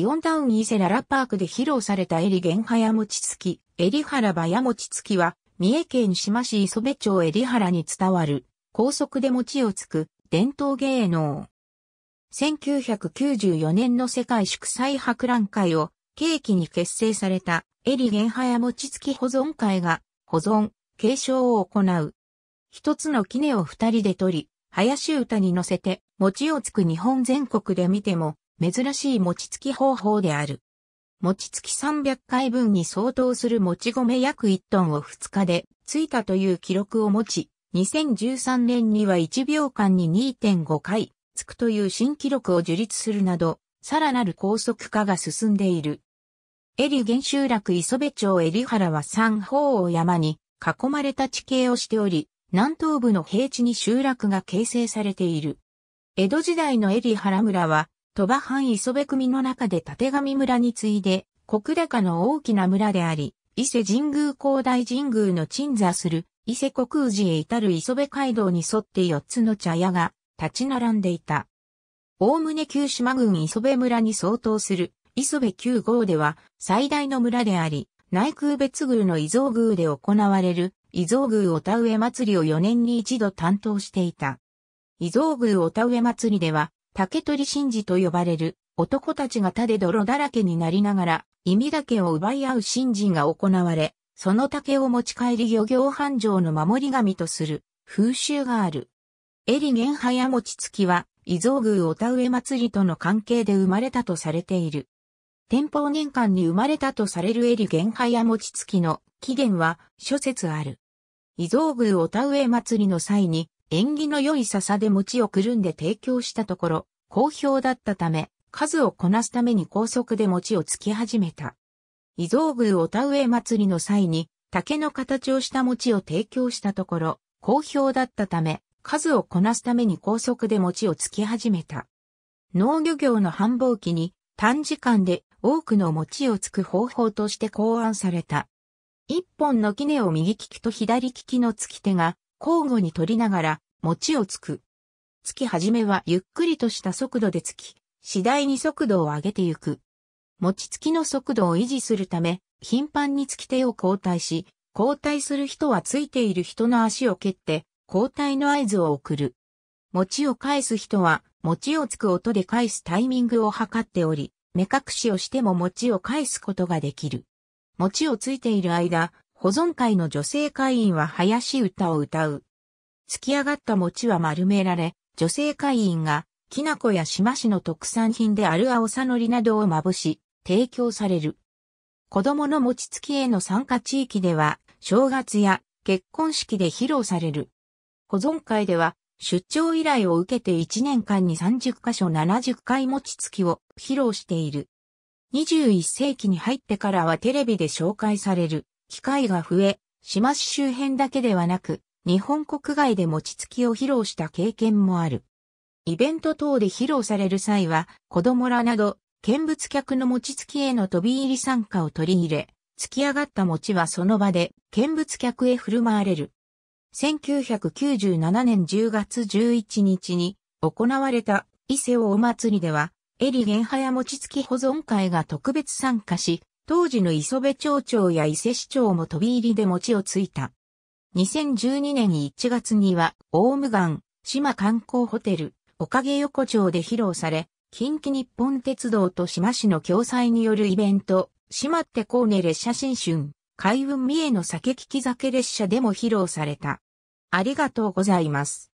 イオンタウン伊勢ララパークで披露されたエリゲンハヤモチツキ、エリハラバヤモチツキは、三重県志摩市磯部町エリハラに伝わる、高速で餅をつく、伝統芸能。1994年の世界祝祭博覧会を契機に結成されたエリゲンハヤ餅つき保存会が保存、継承を行う。一つの杵を二人で取り、林歌に乗せて餅をつく日本全国で見ても珍しい餅つき方法である。餅つき300回分に相当する餅米約1トンを2日でついたという記録を持ち、2013年には1秒間に2.5回つくという新記録を樹立するなど、さらなる高速化が進んでいる。エリ原集落磯部町エリ原は三方を山に囲まれた地形をしており、南東部の平地に集落が形成されている。江戸時代のエリ原村は鳥羽藩磯部組の中で縦上村に次いで、国高の大きな村であり、伊勢神宮広大神宮の鎮座する伊勢国寺へ至る磯部街道に沿って4つの茶屋が立ち並んでいた。おおむね旧島郡磯部村に相当する磯部9号では最大の村であり、内空別宮の伊蔵宮で行われる伊蔵宮お田植え祭りを4年に一度担当していた。伊蔵宮お田植え祭りでは竹取神事と呼ばれる男たちが他で泥だらけになりながら、意味だけを奪い合う神事が行われ、その竹を持ち帰り漁業繁盛の守り神とする風習がある。エリゲンハヤモチツキは、伊蔵宮お田植え祭りとの関係で生まれたとされている。天保年間に生まれたとされるエリゲンハヤモチツキの起源は諸説ある。伊蔵宮お田植え祭りの際に縁起の良い笹で餅をくるんで提供したところ、好評だったため、数をこなすために高速で餅をつき始めた。伊蔵宮お田植え祭りの際に、竹の形をした餅を提供したところ、好評だったため、数をこなすために高速で餅をつき始めた。農漁業の繁忙期に短時間で多くの餅をつく方法として考案された。一本の杵を右利きと左利きのつき手が交互に取りながら餅をつく。つき始めはゆっくりとした速度でつき、次第に速度を上げてゆく。餅つきの速度を維持するため、頻繁につき手を交代し、交代する人はついている人の足を蹴って、交代の合図を送る。餅を返す人は、餅をつく音で返すタイミングを測っており、目隠しをしても餅を返すことができる。餅をついている間、保存会の女性会員は林歌を歌う。突き上がった餅は丸められ、女性会員が、きなこや島市の特産品である青さのりなどをまぶし、提供される。子供の餅つきへの参加地域では、正月や結婚式で披露される。保存会では、出張依頼を受けて1年間に30箇所70回餅つきを披露している。21世紀に入ってからはテレビで紹介される機会が増え、島市周辺だけではなく、日本国外で餅つきを披露した経験もある。イベント等で披露される際は、子供らなど、見物客の餅つきへの飛び入り参加を取り入れ、突き上がった餅はその場で見物客へ振る舞われる。1997年10月11日に行われた伊勢をお祭りでは、エリゲンハヤ餅つき保存会が特別参加し、当時の磯部町長や伊勢市長も飛び入りで餅をついた。2012年1月には、オウムガン、島観光ホテル、おかげ横丁で披露され、近畿日本鉄道と島市の共催によるイベント、島ってコーネ列車新春、海運三重の酒利き酒列車でも披露された。ありがとうございます。